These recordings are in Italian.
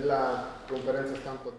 de la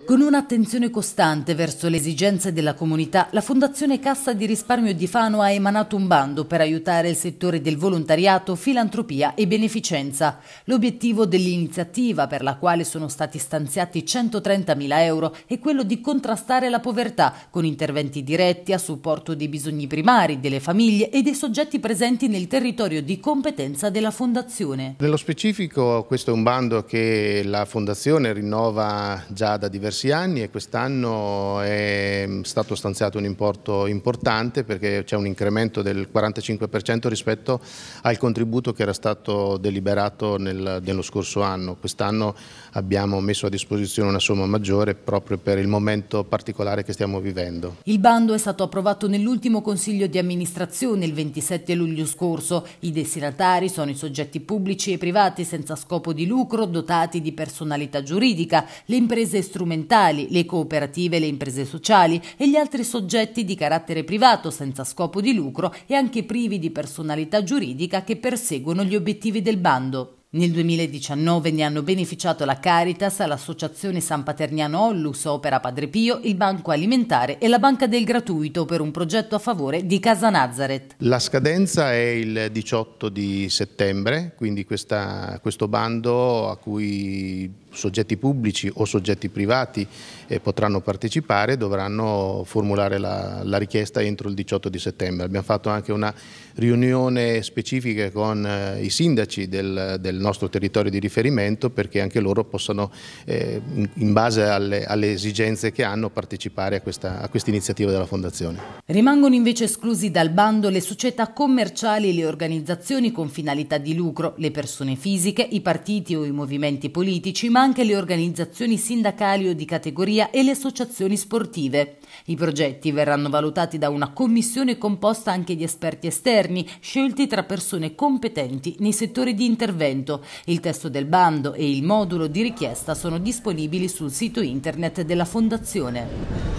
Con un'attenzione costante verso le esigenze della comunità, la Fondazione Cassa di Risparmio di Fano ha emanato un bando per aiutare il settore del volontariato, filantropia e beneficenza. L'obiettivo dell'iniziativa, per la quale sono stati stanziati 130.000 euro, è quello di contrastare la povertà con interventi diretti a supporto dei bisogni primari delle famiglie e dei soggetti presenti nel territorio di competenza della Fondazione. Nello specifico questo è un bando che la Fondazione rinnova già da diversi anni e quest'anno è stato stanziato un importo importante perché c'è un incremento del 45% rispetto al contributo che era stato deliberato nel, nello scorso anno. Quest'anno abbiamo messo a disposizione una somma maggiore proprio per il momento particolare che stiamo vivendo. Il bando è stato approvato nell'ultimo Consiglio di amministrazione il 27 luglio scorso. I destinatari sono i soggetti pubblici e privati senza scopo di lucro dotati di personalità giuridica, le imprese strumentali, le cooperative e le imprese sociali, e gli altri soggetti di carattere privato senza scopo di lucro e anche privi di personalità giuridica che perseguono gli obiettivi del bando. Nel 2019 ne hanno beneficiato la Caritas, l'Associazione San Paterniano Ollus, Opera Padre Pio, il Banco Alimentare e la Banca del Gratuito per un progetto a favore di Casa Nazareth. La scadenza è il 18 di settembre, quindi questa, questo bando a cui soggetti pubblici o soggetti privati eh, potranno partecipare dovranno formulare la, la, richiesta entro il 18 di settembre. Abbiamo fatto anche una riunione specifica con eh, i sindaci del, del nostro territorio di riferimento perché anche loro possano, eh, in base alle, alle, esigenze che hanno, partecipare a questa, a questa iniziativa della Fondazione. Rimangono invece esclusi dal bando le società commerciali e le organizzazioni con finalità di lucro, le persone fisiche, i partiti o i movimenti politici, ma anche le organizzazioni sindacali o di categoria e le associazioni sportive. I progetti verranno valutati da una commissione composta anche di esperti esterni, scelti tra persone competenti nei settori di intervento progetto. Il testo del bando e il modulo di richiesta sono disponibili sul sito internet della Fondazione.